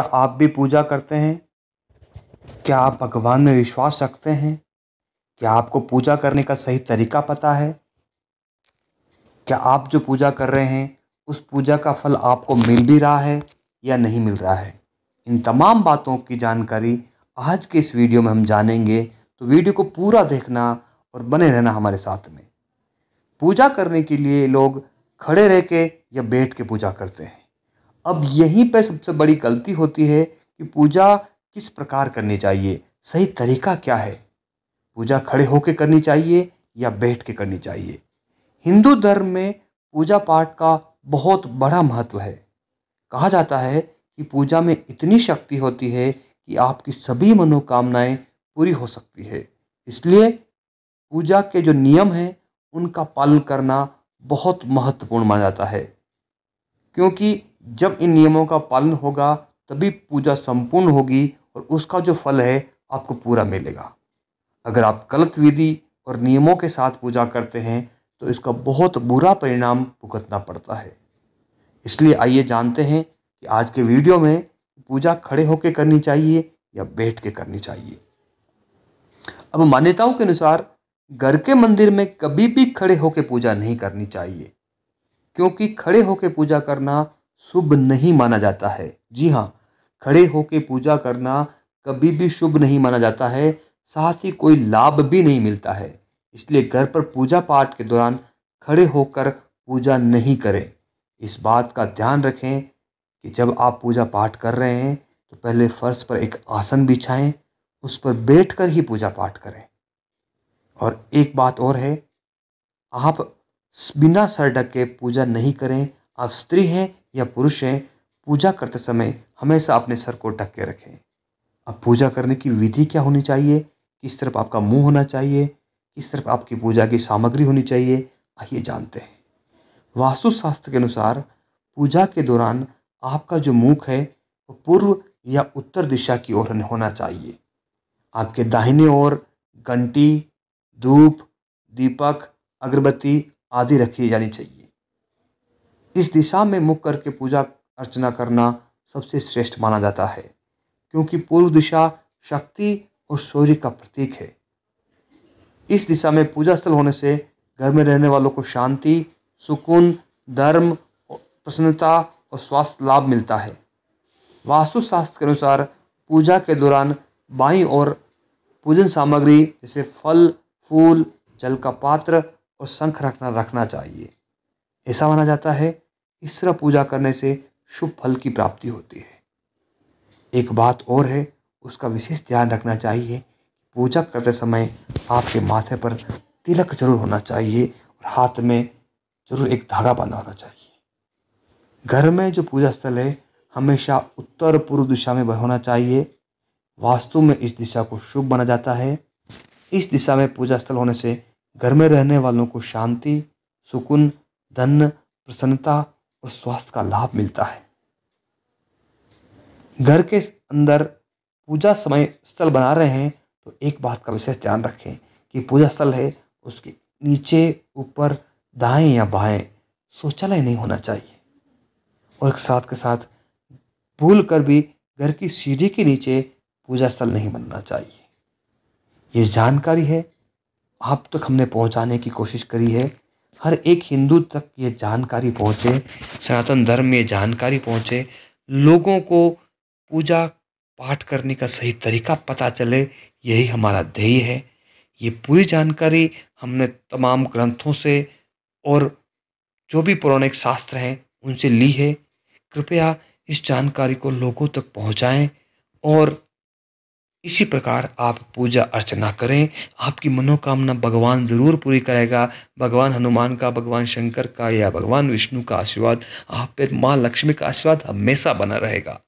क्या आप भी पूजा करते हैं क्या आप भगवान में विश्वास रखते हैं क्या आपको पूजा करने का सही तरीका पता है क्या आप जो पूजा कर रहे हैं उस पूजा का फल आपको मिल भी रहा है या नहीं मिल रहा है इन तमाम बातों की जानकारी आज के इस वीडियो में हम जानेंगे तो वीडियो को पूरा देखना और बने रहना हमारे साथ में पूजा करने के लिए लोग खड़े रह के या बैठ के पूजा करते हैं अब यहीं पर सबसे बड़ी गलती होती है कि पूजा किस प्रकार करनी चाहिए सही तरीका क्या है पूजा खड़े होकर करनी चाहिए या बैठ के करनी चाहिए हिंदू धर्म में पूजा पाठ का बहुत बड़ा महत्व है कहा जाता है कि पूजा में इतनी शक्ति होती है कि आपकी सभी मनोकामनाएं पूरी हो सकती है इसलिए पूजा के जो नियम हैं उनका पालन करना बहुत महत्वपूर्ण माना जाता है क्योंकि जब इन नियमों का पालन होगा तभी पूजा संपूर्ण होगी और उसका जो फल है आपको पूरा मिलेगा अगर आप गलत विधि और नियमों के साथ पूजा करते हैं तो इसका बहुत बुरा परिणाम भुगतना पड़ता है इसलिए आइए जानते हैं कि आज के वीडियो में पूजा खड़े होकर करनी चाहिए या बैठ के करनी चाहिए अब मान्यताओं के अनुसार घर के मंदिर में कभी भी खड़े होकर पूजा नहीं करनी चाहिए क्योंकि खड़े होकर पूजा करना शुभ नहीं माना जाता है जी हाँ खड़े होकर पूजा करना कभी भी शुभ नहीं माना जाता है साथ ही कोई लाभ भी नहीं मिलता है इसलिए घर पर पूजा पाठ के दौरान खड़े होकर पूजा नहीं करें इस बात का ध्यान रखें कि जब आप पूजा पाठ कर रहे हैं तो पहले फर्श पर एक आसन बिछाएं उस पर बैठकर ही पूजा पाठ करें और एक बात और है आप बिना सर ढक के पूजा नहीं करें आप स्त्री हैं या पुरुष हैं पूजा करते समय हमेशा अपने सर को ढक के रखें अब पूजा करने की विधि क्या होनी चाहिए किस तरफ आपका मुंह होना चाहिए किस तरफ आपकी पूजा की सामग्री होनी चाहिए आइए जानते हैं वास्तुशास्त्र के अनुसार पूजा के दौरान आपका जो मुख है वो पूर्व या उत्तर दिशा की ओर होना चाहिए आपके दाहिने ओर घंटी धूप दीपक अगरबत्ती आदि रखी जानी चाहिए इस दिशा में मुख करके पूजा अर्चना करना सबसे श्रेष्ठ माना जाता है क्योंकि पूर्व दिशा शक्ति और सूर्य का प्रतीक है इस दिशा में पूजा स्थल होने से घर में रहने वालों को शांति सुकून धर्म प्रसन्नता और स्वास्थ्य लाभ मिलता है वास्तुशास्त्र के अनुसार पूजा के दौरान बाई और पूजन सामग्री जैसे फल फूल जल का पात्र और शंख रखना रखना चाहिए ऐसा माना जाता है इस तरह पूजा करने से शुभ फल की प्राप्ति होती है एक बात और है उसका विशेष ध्यान रखना चाहिए पूजा करते समय आपके माथे पर तिलक जरूर होना चाहिए और हाथ में जरूर एक धागा बांधा होना चाहिए घर में जो पूजा स्थल है हमेशा उत्तर पूर्व दिशा में होना चाहिए वास्तु में इस दिशा को शुभ माना जाता है इस दिशा में पूजा स्थल होने से घर में रहने वालों को शांति सुकून धन प्रसन्नता और स्वास्थ्य का लाभ मिलता है घर के अंदर पूजा समय स्थल बना रहे हैं तो एक बात का विशेष ध्यान रखें कि पूजा स्थल है उसके नीचे ऊपर दाएं या बाएं शौचालय नहीं होना चाहिए और एक साथ के साथ भूल कर भी घर की सीढ़ी के नीचे पूजा स्थल नहीं बनना चाहिए ये जानकारी है आप तक हमने पहुंचाने की कोशिश करी है हर एक हिंदू तक ये जानकारी पहुँचे सनातन धर्म में जानकारी पहुँचे लोगों को पूजा पाठ करने का सही तरीका पता चले यही हमारा ध्येय है ये पूरी जानकारी हमने तमाम ग्रंथों से और जो भी पौराणिक शास्त्र हैं उनसे ली है कृपया इस जानकारी को लोगों तक पहुँचाएँ और इसी प्रकार आप पूजा अर्चना करें आपकी मनोकामना भगवान ज़रूर पूरी करेगा भगवान हनुमान का भगवान शंकर का या भगवान विष्णु का आशीर्वाद आप पे माँ लक्ष्मी का आशीर्वाद हमेशा बना रहेगा